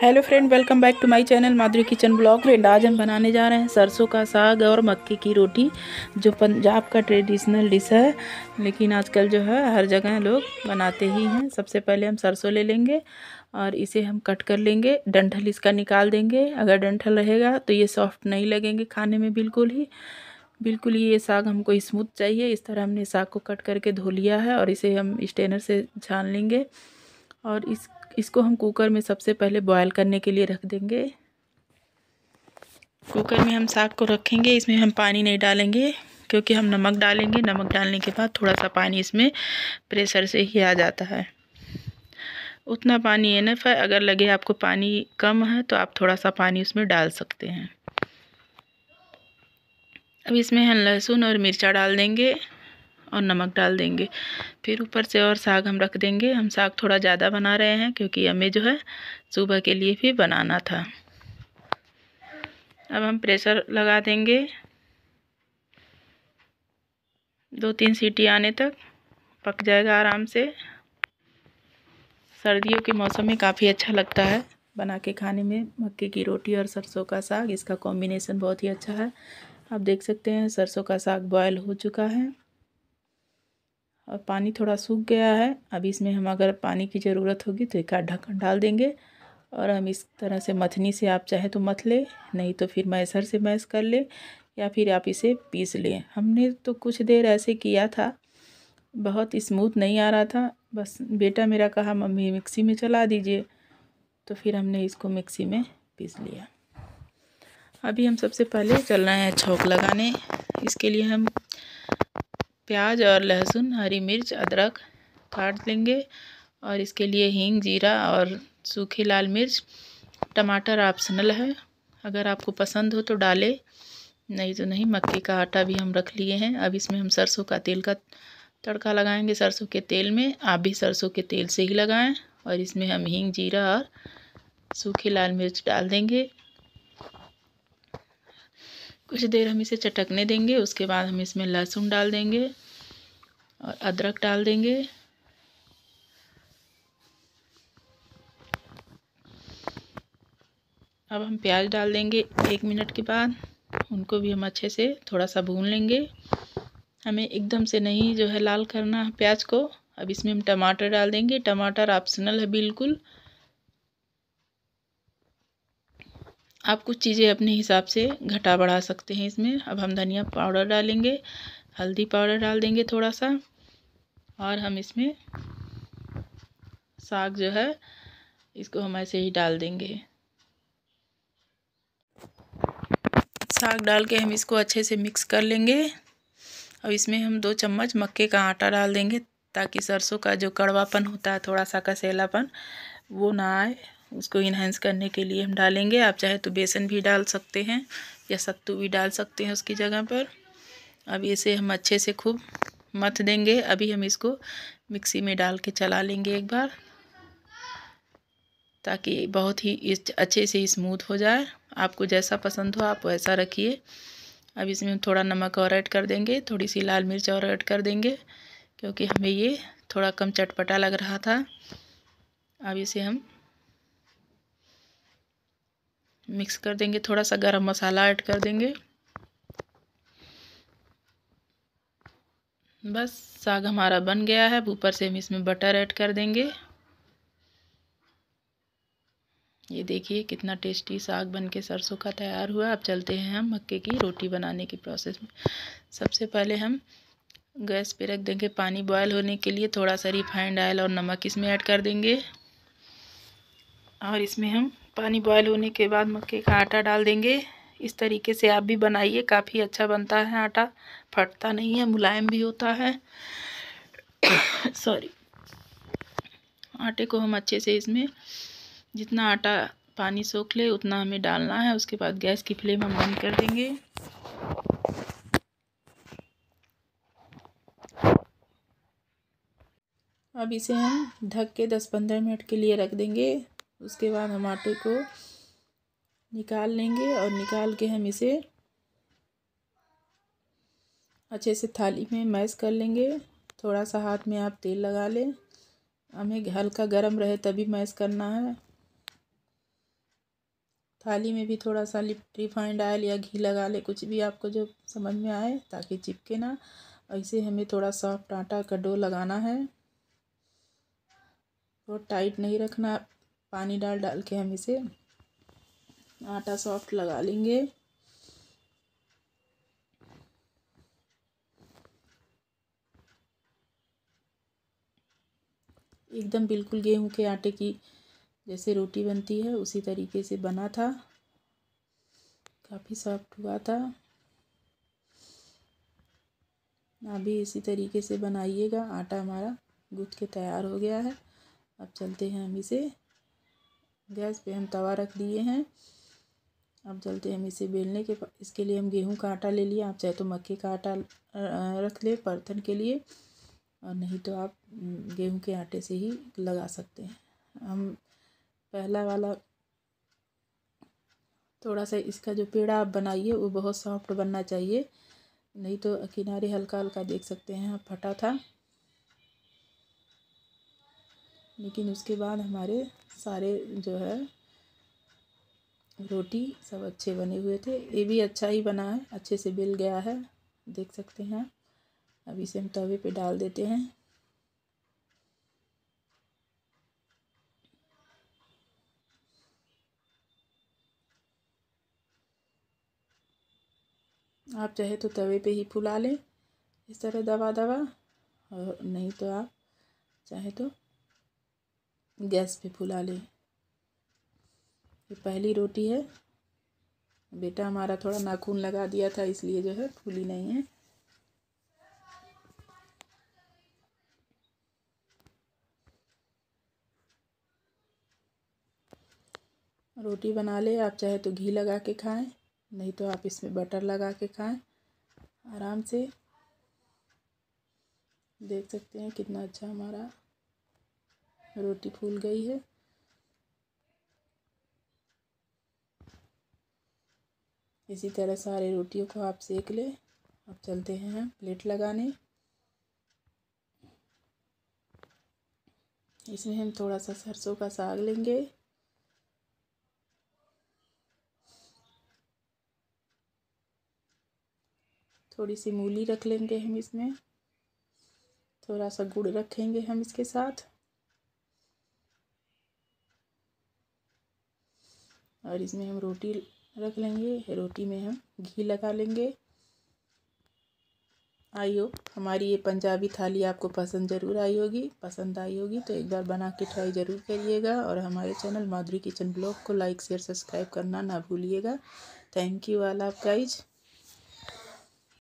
hello friend welcome back to my channel Madhuri kitchen blog friend आज हम बनाने जा रहे हैं सरसों का साग और मक्के की रोटी जो पंजाब का ट्रेडिशनल डिश है लेकिन आजकल जो है हर जगह लोग बनाते ही हैं सबसे पहले हम सरसों ले लेंगे और इसे हम कट कर लेंगे डंठल इसका निकाल देंगे अगर डंठल रहेगा तो ये सॉफ्ट नहीं लगेंगे खाने में बिल्कुल ही बिल्कुल ये साग हमको स्मूथ चाहिए इस तरह हमने साग को कट करके धो लिया है और इसे हम स्टेनर से छान लेंगे और इस इसको हम कुकर में सबसे पहले बॉयल करने के लिए रख देंगे कुकर में हम साग को रखेंगे इसमें हम पानी नहीं डालेंगे क्योंकि हम नमक डालेंगे नमक डालने के बाद थोड़ा सा पानी इसमें प्रेशर से ही आ जाता है उतना पानी एनफ है अगर लगे आपको पानी कम है तो आप थोड़ा सा पानी उसमें डाल सकते हैं अब इसमें हम लहसुन और मिर्चा डाल देंगे और नमक डाल देंगे फिर ऊपर से और साग हम रख देंगे हम साग थोड़ा ज़्यादा बना रहे हैं क्योंकि हमें जो है सुबह के लिए भी बनाना था अब हम प्रेशर लगा देंगे दो तीन सीटी आने तक पक जाएगा आराम से सर्दियों के मौसम में काफ़ी अच्छा लगता है बना के खाने में मक्के की रोटी और सरसों का साग इसका कॉम्बिनेसन बहुत ही अच्छा है आप देख सकते हैं सरसों का साग बॉयल हो चुका है और पानी थोड़ा सूख गया है अब इसमें हम अगर पानी की ज़रूरत होगी तो एक ढक्कन डाल देंगे और हम इस तरह से मथनी से आप चाहे तो मथ ले नहीं तो फिर मैसर से मैस कर ले या फिर आप इसे पीस लें हमने तो कुछ देर ऐसे किया था बहुत स्मूथ नहीं आ रहा था बस बेटा मेरा कहा मम्मी मिक्सी में चला दीजिए तो फिर हमने इसको मिक्सी में पीस लिया अभी हम सबसे पहले चल रहे हैं छौक लगाने इसके लिए हम प्याज और लहसुन हरी मिर्च अदरक काट लेंगे और इसके लिए हींग जीरा और सूखी लाल मिर्च टमाटर ऑप्शनल है अगर आपको पसंद हो तो डालें नहीं तो नहीं मक्के का आटा भी हम रख लिए हैं अब इसमें हम सरसों का तेल का तड़का लगाएंगे सरसों के तेल में आप भी सरसों के तेल से ही लगाएं और इसमें हम हींग जीरा और सूखी लाल मिर्च डाल देंगे कुछ देर हम इसे चटकने देंगे उसके बाद हम इसमें लहसुन डाल देंगे और अदरक डाल देंगे अब हम प्याज डाल देंगे एक मिनट के बाद उनको भी हम अच्छे से थोड़ा सा भून लेंगे हमें एकदम से नहीं जो है लाल करना है प्याज को अब इसमें हम टमाटर डाल देंगे टमाटर ऑप्शनल है बिल्कुल आप कुछ चीज़ें अपने हिसाब से घटा बढ़ा सकते हैं इसमें अब हम धनिया पाउडर डालेंगे हल्दी पाउडर डाल देंगे थोड़ा सा और हम इसमें साग जो है इसको हम ऐसे ही डाल देंगे साग डाल के हम इसको अच्छे से मिक्स कर लेंगे अब इसमें हम दो चम्मच मक्के का आटा डाल देंगे ताकि सरसों का जो कड़वापन होता है थोड़ा सा कसेलापन वो ना आए उसको इन्हेंस करने के लिए हम डालेंगे आप चाहे तो बेसन भी डाल सकते हैं या सत्तू भी डाल सकते हैं उसकी जगह पर अब इसे हम अच्छे से खूब मथ देंगे अभी हम इसको मिक्सी में डाल के चला लेंगे एक बार ताकि बहुत ही अच्छे से स्मूथ हो जाए आपको जैसा पसंद हो आप वैसा रखिए अब इसमें हम थोड़ा नमक और ऐड कर देंगे थोड़ी सी लाल मिर्च और ऐड कर देंगे क्योंकि हमें ये थोड़ा कम चटपटा लग रहा था अब इसे हम मिक्स कर देंगे थोड़ा सा गरम मसाला ऐड कर देंगे बस साग हमारा बन गया है ऊपर से हम इसमें बटर ऐड कर देंगे ये देखिए कितना टेस्टी साग बनके सरसों का तैयार हुआ अब चलते हैं हम मक्के की रोटी बनाने की प्रोसेस में सबसे पहले हम गैस पे रख देंगे पानी बॉयल होने के लिए थोड़ा सा रिफाइंड ऑयल और नमक इसमें ऐड कर देंगे और इसमें हम पानी बॉयल होने के बाद मक्के का आटा डाल देंगे इस तरीके से आप भी बनाइए काफ़ी अच्छा बनता है आटा फटता नहीं है मुलायम भी होता है सॉरी आटे को हम अच्छे से इसमें जितना आटा पानी सोख ले उतना हमें डालना है उसके बाद गैस की फ्लेम हम बंद कर देंगे अब इसे हम ढक के 10-15 मिनट के लिए रख देंगे उसके बाद हम आटे को निकाल लेंगे और निकाल के हम इसे अच्छे से थाली में मैश कर लेंगे थोड़ा सा हाथ में आप तेल लगा लें हमें हल्का गर्म रहे तभी मैश करना है थाली में भी थोड़ा सा रिफाइंड आयल या घी लगा ले कुछ भी आपको जो समझ में आए ताकि चिपके ना ऐसे हमें थोड़ा सॉफ्ट आटा का डो लगाना है और टाइट नहीं रखना पानी डाल डाल के हम इसे आटा सॉफ्ट लगा लेंगे एकदम बिल्कुल गेहूं के आटे की जैसे रोटी बनती है उसी तरीके से बना था काफ़ी सॉफ्ट हुआ था अभी इसी तरीके से बनाइएगा आटा हमारा गूँथ के तैयार हो गया है अब चलते हैं हम इसे गैस पे हम तवा रख दिए हैं अब चलते हम इसे बेलने के इसके लिए हम गेहूं का आटा ले लिए आप चाहे तो मक्के का आटा रख लें बर्थन के लिए और नहीं तो आप गेहूं के आटे से ही लगा सकते हैं हम पहला वाला थोड़ा सा इसका जो पेड़ा आप बनाइए वो बहुत सॉफ्ट बनना चाहिए नहीं तो किनारे हल्का हल्का देख सकते हैं फटा था लेकिन उसके बाद हमारे सारे जो है रोटी सब अच्छे बने हुए थे ये भी अच्छा ही बना है अच्छे से बिल गया है देख सकते हैं अब इसे हम तवे पे डाल देते हैं आप चाहे तो तवे पे ही फुला लें इस तरह दवा दवा और नहीं तो आप चाहे तो गैस पे फुला लें ये पहली रोटी है बेटा हमारा थोड़ा नाखून लगा दिया था इसलिए जो है फूली नहीं है रोटी बना ले आप चाहे तो घी लगा के खाएं नहीं तो आप इसमें बटर लगा के खाएं आराम से देख सकते हैं कितना अच्छा हमारा रोटी फूल गई है इसी तरह सारे रोटियों को आप सेक लें अब चलते हैं हम प्लेट लगाने इसमें हम थोड़ा सा सरसों का साग लेंगे थोड़ी सी मूली रख लेंगे हम इसमें थोड़ा सा गुड़ रखेंगे हम इसके साथ और इसमें हम रोटी रख लेंगे रोटी में हम घी लगा लेंगे आई हमारी ये पंजाबी थाली आपको पसंद ज़रूर आई होगी पसंद आई होगी तो एक बार बना के ट्राई ज़रूर करिएगा और हमारे चैनल माधुरी किचन ब्लॉग को लाइक शेयर सब्सक्राइब करना ना भूलिएगा थैंक यू ऑल आप गाइज